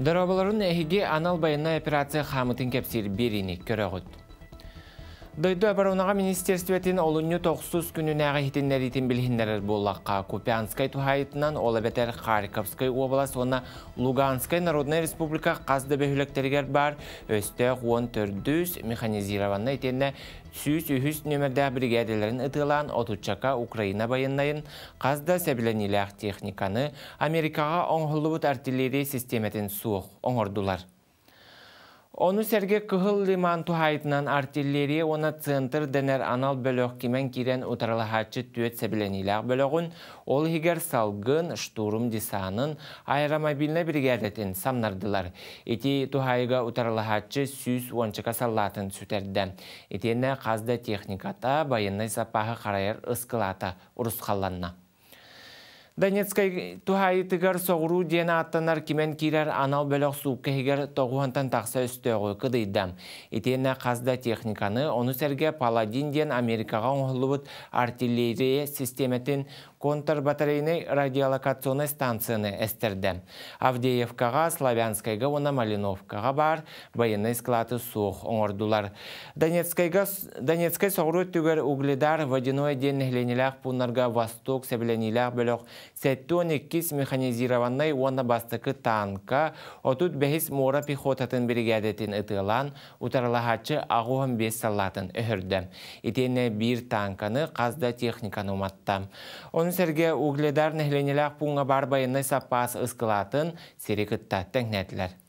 Дарабаларын әхіге анал байынна операция қамытын кәпсер беріне көрі құтты. Дойду оборонаға министерстветін олынны 9 күнін әғы етіндер етін білгендерір боллаққа. Купянскай тұхайтынан ол область Харьковскай оны Луганскай Народная Республика қазды бөхіліктергер бар. он 14 механизированный етінне сүз үүс нөмірді бригадилерін ұтылан отучака Украина байыннайын қазда сәбіленілі техниканы Америкаға оңғылыбыт артиллерия системетін суық оңғырдулар. Оны сәрге күхіл лиман тұхайтынан артиллерия оны центр дәнер анал бөлөк кимен кирен утарлахачы түет сәбілениләк бөлөгін, ол хигер салгын штурм десанын аэромобильне бригадатын самнардылар. Эти тухайга хачы сүз ончыка саллатын сүтерді. Этені казда техниката байынны сапағы қарайыр ыскылата урусхалланна. Донецкай тухайтыгар соғыру дені аттанар кимен кирер анал бөлөк сууккехигер тоғуантан тақса үстөөгө кыдыйдам. Итене қазда техниканы, оны сәрге Паладин ден Америкаға оңғылыбыт артиллерия системетін контрбатарейной радиолокационной станцияны әстерді. Авдеевкаға, Славянскайға, оны Малиновкаға бар военный склады суық оңырдулар. Донецкай соғыру түгір угледар водяной ден ленелақ пунарға восток сәбіленелақ бөліқ сәтті 12 механизированной оны бастықы танка, отут бәхіс мора пехотатын бригадетін ытылан, утарлахатчы ағуын бес салатын өһірді. Итені бір танканы қазда техниканы уматты серге нәхленелі ақпуңға бар барбайыны саппас ысқылатын серекіттаттен нәтілер.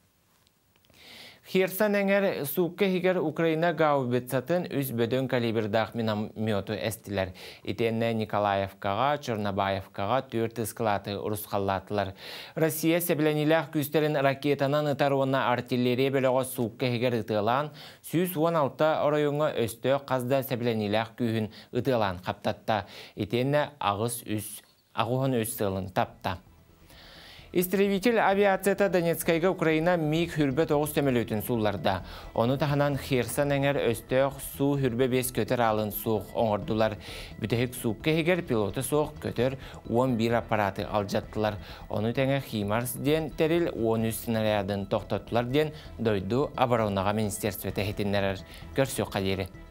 Херсан әңер хигер Украина Гаубицатын үз бөдөн калибрдақ миномету әстілер. Итенне Николаевкаға, Чорнабаевкаға төрт ысқылаты ұрысқалатылар. Россия сәбіленіләқ күстерін ракетанан ытаруына артиллерия бөліғы суққы хигер 16-та ұрайуңы өсті қазда сәбіленіләқ күйін ытылан қаптатта. Итенне ағыс үз, ағуын өз тапта. Истребитель авиацията Донецкайга Украина миг хүрбе 9 өтін сулларда. Оны таханан әңір әңер өстөк су хүрбе бес көтер алын суық оңырдылар. Бүтехік суып кехігер пилоты суық көтер 11 аппараты алжаттылар. Оны тәңі Химарс ден тәріл 13 снарядын тоқтаттылар ден дойду Абаронаға министерстве тәхетінлерер. Көрсі қадері.